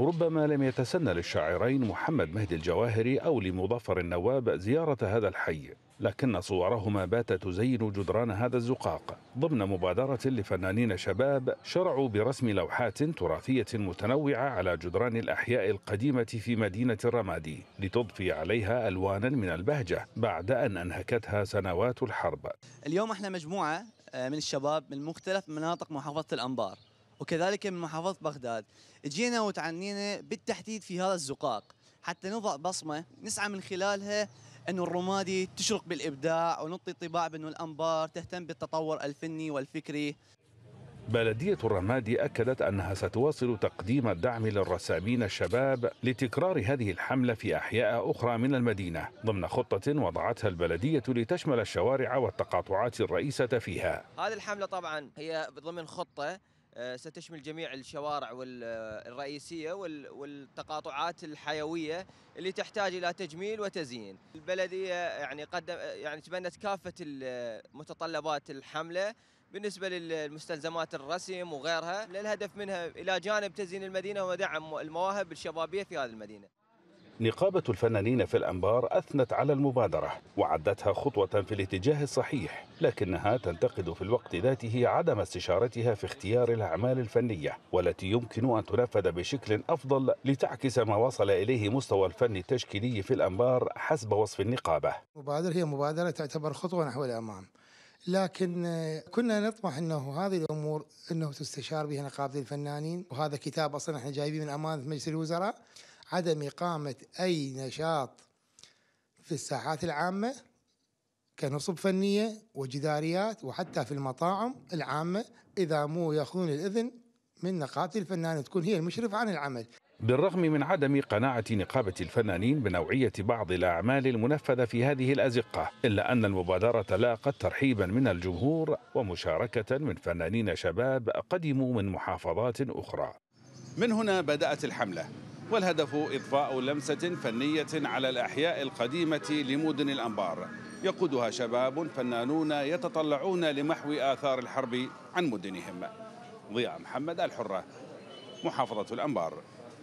ربما لم يتسنى للشاعرين محمد مهدي الجواهري أو لمظفر النواب زيارة هذا الحي لكن صورهما باتت تزين جدران هذا الزقاق ضمن مبادرة لفنانين شباب شرعوا برسم لوحات تراثية متنوعة على جدران الأحياء القديمة في مدينة الرمادي لتضفي عليها ألوانا من البهجة بعد أن أنهكتها سنوات الحرب اليوم احنا مجموعة آه، من الشباب من مختلف مناطق محافظة الأنبار وكذلك من محافظة بغداد جينا وتعنينا بالتحديد في هذا الزقاق حتى نضع بصمة نسعى من خلالها أن الرمادي تشرق بالإبداع ونطي طباع بأنه الأنبار تهتم بالتطور الفني والفكري بلدية الرمادي أكدت أنها ستواصل تقديم الدعم للرسامين الشباب لتكرار هذه الحملة في أحياء أخرى من المدينة ضمن خطة وضعتها البلدية لتشمل الشوارع والتقاطعات الرئيسة فيها هذه الحملة طبعا هي ضمن خطة آه، ستشمل جميع الشوارع آه، الرئيسية والتقاطعات الحيوية اللي تحتاج إلى تجميل وتزيين البلدية يعني قدم آه، يعني تبنت كافة متطلبات الحملة بالنسبة للمستلزمات الرسم وغيرها الهدف منها إلى جانب تزيين المدينة ودعم المواهب الشبابية في هذه المدينة نقابة الفنانين في الأنبار أثنت على المبادرة وعدتها خطوة في الاتجاه الصحيح لكنها تنتقد في الوقت ذاته عدم استشارتها في اختيار الأعمال الفنية والتي يمكن أن تنفذ بشكل أفضل لتعكس ما وصل إليه مستوى الفن التشكيلي في الأنبار حسب وصف النقابة مبادرة هي مبادرة تعتبر خطوة نحو الأمام لكن كنا نطمح انه هذه الامور انه تستشار بها نقابه الفنانين وهذا كتاب اصلا احنا جايبين من امانه مجلس الوزراء عدم إقامة أي نشاط في الساحات العامة كنصب فنية وجداريات وحتى في المطاعم العامة إذا مو يأخذون الإذن من نقابة الفنان تكون هي المشرف عن العمل بالرغم من عدم قناعة نقابة الفنانين بنوعية بعض الأعمال المنفذة في هذه الأزقة إلا أن المبادرة لاقت ترحيبا من الجمهور ومشاركة من فنانين شباب قدموا من محافظات أخرى من هنا بدأت الحملة والهدف إضفاء لمسة فنية على الأحياء القديمة لمدن الأنبار يقودها شباب فنانون يتطلعون لمحو آثار الحرب عن مدنهم ضياء محمد الحرة محافظة الأنبار